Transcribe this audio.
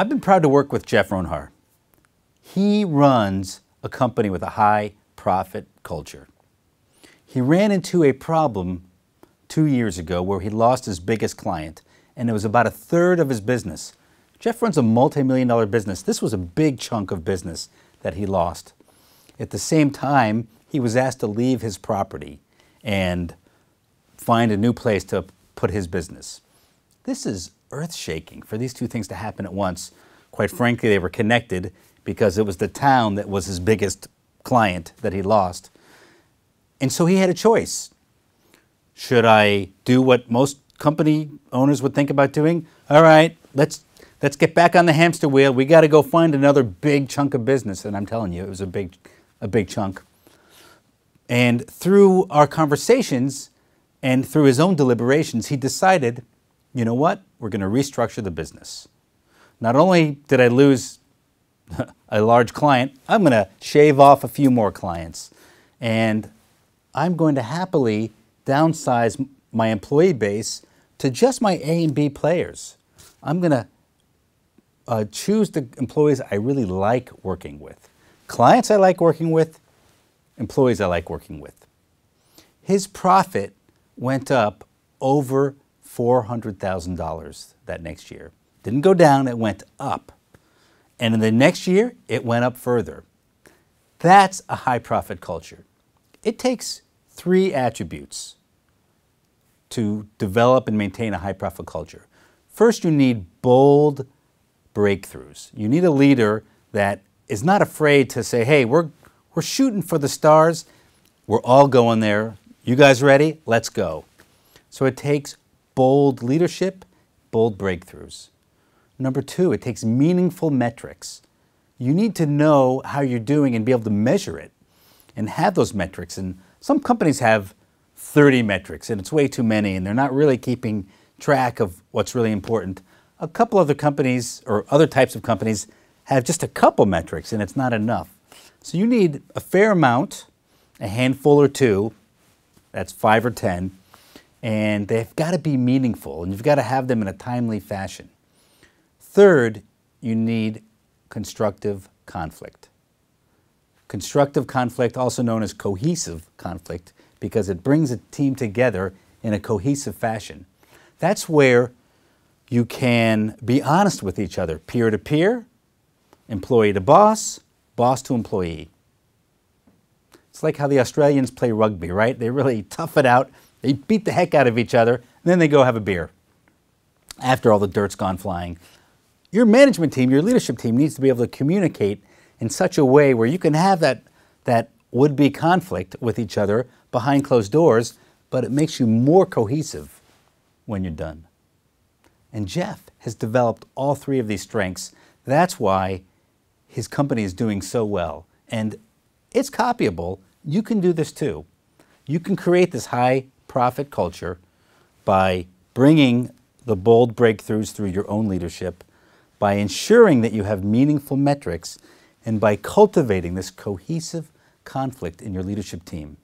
I've been proud to work with Jeff Ronhar. He runs a company with a high profit culture. He ran into a problem two years ago where he lost his biggest client, and it was about a third of his business. Jeff runs a multi million dollar business. This was a big chunk of business that he lost. At the same time, he was asked to leave his property and find a new place to put his business. This is earth shaking for these two things to happen at once. Quite frankly, they were connected because it was the town that was his biggest client that he lost. And so he had a choice. Should I do what most company owners would think about doing? All right, let's let's get back on the hamster wheel. We got to go find another big chunk of business, and I'm telling you, it was a big a big chunk. And through our conversations and through his own deliberations, he decided, you know what? we're going to restructure the business. Not only did I lose a large client, I'm going to shave off a few more clients. And I'm going to happily downsize my employee base to just my A and B players. I'm going to uh, choose the employees I really like working with, clients I like working with, employees I like working with. His profit went up over $400,000 that next year. Didn't go down, it went up. And in the next year, it went up further. That's a high profit culture. It takes three attributes to develop and maintain a high profit culture. First, you need bold breakthroughs. You need a leader that is not afraid to say, hey, we're, we're shooting for the stars. We're all going there. You guys ready? Let's go. So it takes bold leadership, bold breakthroughs. Number two, it takes meaningful metrics. You need to know how you're doing and be able to measure it and have those metrics. And some companies have 30 metrics, and it's way too many, and they're not really keeping track of what's really important. A couple other companies or other types of companies have just a couple metrics, and it's not enough. So you need a fair amount, a handful or two, that's five or 10, and they've got to be meaningful, and you've got to have them in a timely fashion. Third, you need constructive conflict. Constructive conflict, also known as cohesive conflict, because it brings a team together in a cohesive fashion. That's where you can be honest with each other, peer to peer, employee to boss, boss to employee. It's like how the Australians play rugby, right? They really tough it out they beat the heck out of each other, then they go have a beer after all the dirt's gone flying. Your management team, your leadership team needs to be able to communicate in such a way where you can have that, that would be conflict with each other behind closed doors, but it makes you more cohesive when you're done. And Jeff has developed all three of these strengths. That's why his company is doing so well. And it's copyable. You can do this too. You can create this high profit culture by bringing the bold breakthroughs through your own leadership, by ensuring that you have meaningful metrics, and by cultivating this cohesive conflict in your leadership team.